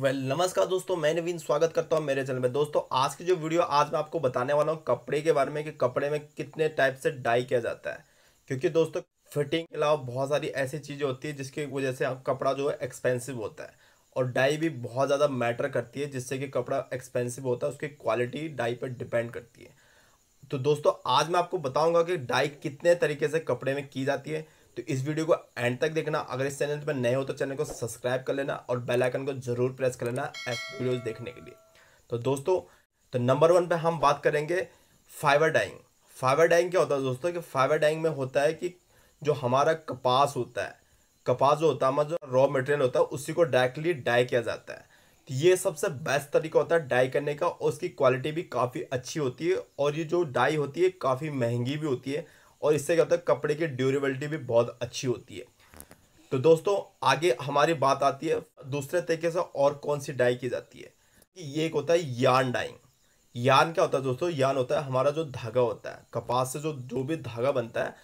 well well, नमस्कार दोस्तों मैं नवीन स्वागत करता हूं मेरे चैनल में दोस्तों आज की जो वीडियो आज मैं आपको बताने वाला हूं कपड़े के बारे में कि कपड़े में कितने टाइप से डाई किया जाता है क्योंकि दोस्तों फिटिंग के अलावा बहुत सारी ऐसी चीज़ें होती है जिसकी वजह से आप कपड़ा जो है एक्सपेंसिव होता है और डाई भी बहुत ज़्यादा मैटर करती है जिससे कि कपड़ा एक्सपेंसिव होता है उसकी क्वालिटी डाई पर डिपेंड करती है तो दोस्तों आज मैं आपको बताऊँगा कि डाई कितने तरीके से कपड़े में की जाती है तो इस वीडियो को एंड तक देखना अगर इस चैनल पर नए हो तो चैनल को सब्सक्राइब कर लेना और बेल आइकन को जरूर प्रेस कर लेना ऐसे वीडियोस देखने के लिए तो दोस्तों तो नंबर वन पे हम बात करेंगे फाइबर डाइंग फाइबर डाइंग क्या होता है दोस्तों कि फाइबर डाइंग में होता है कि जो हमारा कपास होता है कपास जो होता है हमारा जो रॉ मटेरियल होता है उसी को डायरेक्टली डाई किया जाता है तो ये सबसे बेस्ट तरीका होता है डाई करने का और उसकी क्वालिटी भी काफ़ी अच्छी होती है और ये जो डाई होती है काफ़ी महंगी भी होती है और इससे क्या होता है कपड़े की ड्यूरेबिलिटी भी बहुत अच्छी होती है तो दोस्तों आगे हमारी बात आती है दूसरे तरीके से और कौन सी डाई की जाती है ये एक होता है यान डाइंग यान क्या होता है दोस्तों यान होता है हमारा जो धागा होता है कपास से जो जो भी धागा बनता है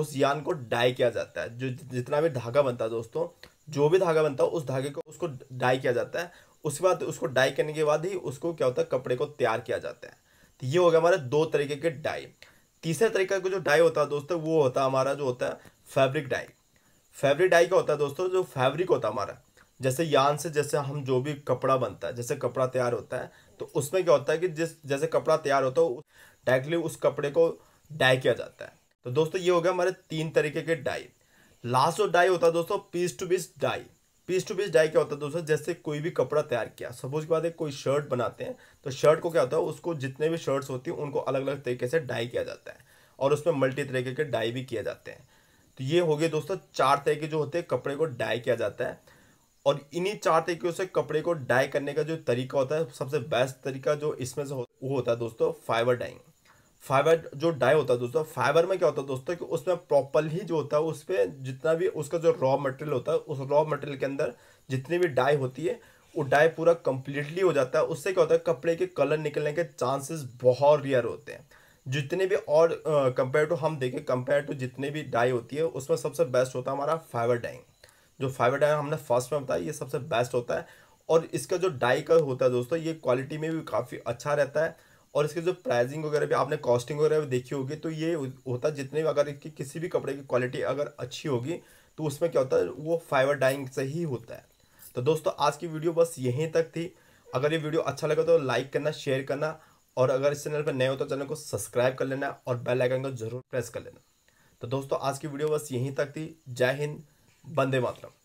उस यान को डाई किया जाता है जो जितना भी धागा बनता है दोस्तों जो भी धागा बनता है उस धागे को उसको डाई किया जाता है उसके बाद उसको डाई करने के बाद ही उसको क्या होता है कपड़े को तैयार किया जाता है तो ये हो गया हमारे दो तरीके के डाई तीसरे तरीका का जो डाई होता है दोस्तों वो होता है हमारा जो होता है फैब्रिक डाई फैब्रिक डाई का होता है दोस्तों जो फैब्रिक होता है हमारा जैसे यान से जैसे हम जो भी कपड़ा बनता है जैसे कपड़ा तैयार होता है तो उसमें क्या होता है कि जिस जैसे कपड़ा तैयार होता है डायरेक्टली उस कपड़े को डाई किया जाता है तो दोस्तों ये हो गया हमारे तीन तरीके के डाई लास्ट जो डाई होता है दोस्तों piece to piece dye piece to piece dye क्या होता है दोस्तों जैसे कोई भी कपड़ा तैयार किया सपोज के बाद एक कोई शर्ट बनाते हैं तो शर्ट को क्या होता है उसको जितने भी शर्ट्स होती हैं उनको अलग अलग तरीके से डाई किया जाता है और उसमें मल्टी तरीके के डाई भी किए जाते हैं तो ये हो गए दोस्तों चार तरीके जो होते हैं कपड़े को डाई किया जाता है और इन्हीं चार तरीकों से कपड़े को डाई करने का जो तरीका होता है सबसे बेस्ट तरीका जो इसमें से हो, वो होता है दोस्तों फाइबर डाइंग फाइबर जो डाई होता है दोस्तों फाइबर में क्या होता है दोस्तों कि उसमें प्रॉपरली जो होता है उस पर जितना भी उसका जो रॉ मटेरियल होता है उस रॉ मटेरियल के अंदर जितनी भी डाई होती है वो डाई पूरा कंप्लीटली हो जाता है उससे क्या होता है कपड़े के कलर निकलने के चांसेस बहुत रेयर होते हैं जितने भी और कंपेयर टू हम देखें कंपेयर टू जितने भी डाई होती है उसमें सबसे बेस्ट होता है हमारा फाइबर डाइंग जो फाइबर डाइंग हमने फर्स्ट में बताया ये सबसे बेस्ट होता है और इसका जो डाई का होता है दोस्तों ये क्वालिटी में भी काफ़ी अच्छा रहता है और इसके जो प्राइसिंग वगैरह भी आपने कॉस्टिंग वगैरह भी देखी होगी तो ये होता जितने भी अगर इसकी किसी भी कपड़े की क्वालिटी अगर अच्छी होगी तो उसमें क्या होता है वो फाइबर डाइंग से ही होता है तो दोस्तों आज की वीडियो बस यहीं तक थी अगर ये वीडियो अच्छा लगा तो लाइक करना शेयर करना और अगर इस चैनल पर नए हो तो चैनल को सब्सक्राइब कर लेना और बेल आइकन को जरूर प्रेस कर लेना तो दोस्तों आज की वीडियो बस यहीं तक थी जय हिंद बंदे मातरम